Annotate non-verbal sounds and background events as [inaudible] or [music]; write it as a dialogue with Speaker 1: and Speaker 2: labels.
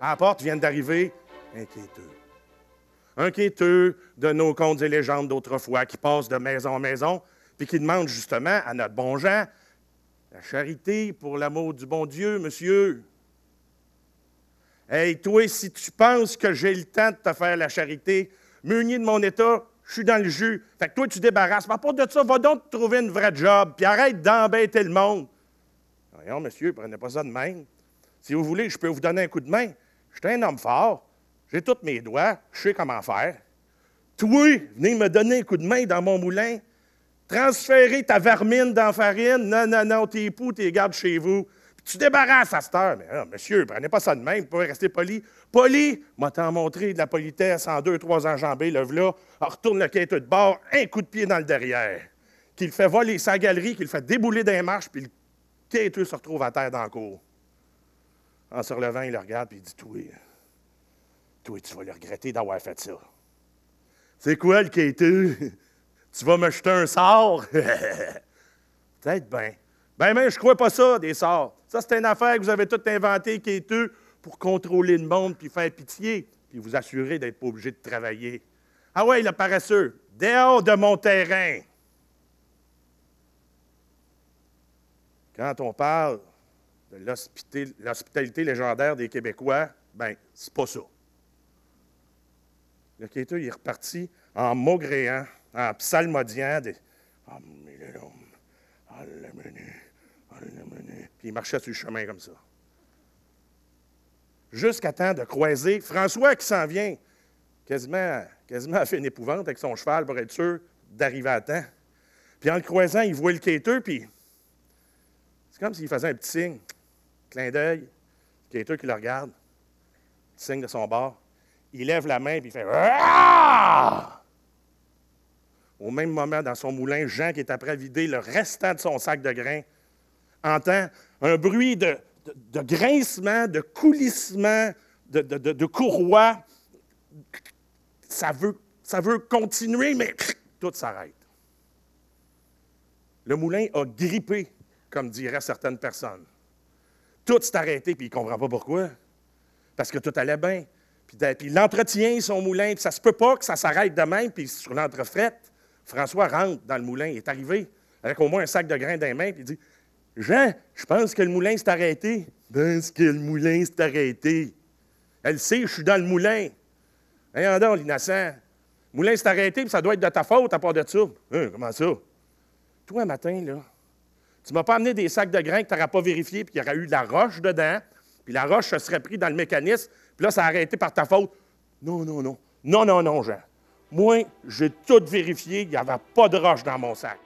Speaker 1: à la porte viennent d'arriver inquiéteux. Inquiéteux de nos contes et légendes d'autrefois qui passent de maison en maison, puis qui demandent justement à notre bon Jean la charité pour l'amour du bon Dieu, monsieur. Hey, toi, si tu penses que j'ai le temps de te faire la charité, muni de mon état, je suis dans le jus. Fait que toi, tu débarrasses. Mais part de ça, va donc trouver une vraie job, puis arrête d'embêter le monde. Voyons, monsieur, prenez pas ça de main. Si vous voulez, je peux vous donner un coup de main. Je suis un homme fort, j'ai tous mes doigts, je sais comment faire. Toi, venez me donner un coup de main dans mon moulin, transférer ta vermine dans farine, non, non, non, tes poux, tes gardes chez vous. Puis tu débarrasses à cette heure. Mais ah, monsieur, prenez pas ça de même, vous pouvez rester poli. Poli, m'a t'en montré de la politesse en deux, trois enjambées, le là, retourne le quai de bord, un coup de pied dans le derrière. Qu'il fait voler sa galerie, qu'il fait débouler d'un marches, puis le quêteux se retrouve à terre dans la en se relevant, il le regarde et il dit Toi, toi, tu vas le regretter d'avoir fait ça. C'est quoi le été? [laughs] Tu vas me jeter un sort? [laughs] Peut-être bien. Ben, ben, je crois pas ça, des sorts. Ça, c'est une affaire que vous avez tout inventée, qui pour contrôler le monde puis faire pitié, puis vous assurer d'être pas obligé de travailler. Ah ouais, le paresseux, dehors de mon terrain. Quand on parle l'hospitalité légendaire des Québécois, ben, c'est pas ça. Le quêteux, il est reparti en maugréant, en psalmodiant des. Ah, ah, ah, puis il marchait sur le chemin comme ça. Jusqu'à temps de croiser François qui s'en vient, quasiment, quasiment a fait une épouvante avec son cheval pour être sûr d'arriver à temps. Puis en le croisant, il voit le quêteux, puis c'est comme s'il faisait un petit signe clin d'œil, eux qui le regarde, signe de son bord, il lève la main et il fait Au même moment, dans son moulin, Jean, qui est après vider le restant de son sac de grains, entend un bruit de, grincement, de coulissement, de, courroie. Ça veut, ça veut continuer, mais tout s'arrête. Le moulin a grippé, comme diraient certaines personnes. Tout s'est arrêté, puis il ne comprend pas pourquoi. Parce que tout allait bien. Puis, il l'entretien, son moulin, puis ça se peut pas que ça s'arrête de même, puis sur l'entrefrette, François rentre dans le moulin, il est arrivé, avec au moins un sac de grains dans les mains, puis il dit Jean, je pense que le moulin s'est arrêté. Pense que le moulin s'est arrêté. Elle sait, je suis dans le moulin. Voyons donc, l'innocent. Le moulin s'est arrêté, puis ça doit être de ta faute à part de ça. Hein, comment ça? Toi, un matin, là, tu m'as pas amené des sacs de grains que tu n'auras pas vérifié, puis il y aurait eu de la roche dedans, puis la roche se serait prise dans le mécanisme, puis là, ça a arrêté par ta faute. Non, non, non. Non, non, non, Jean. Moi, j'ai tout vérifié, il n'y avait pas de roche dans mon sac.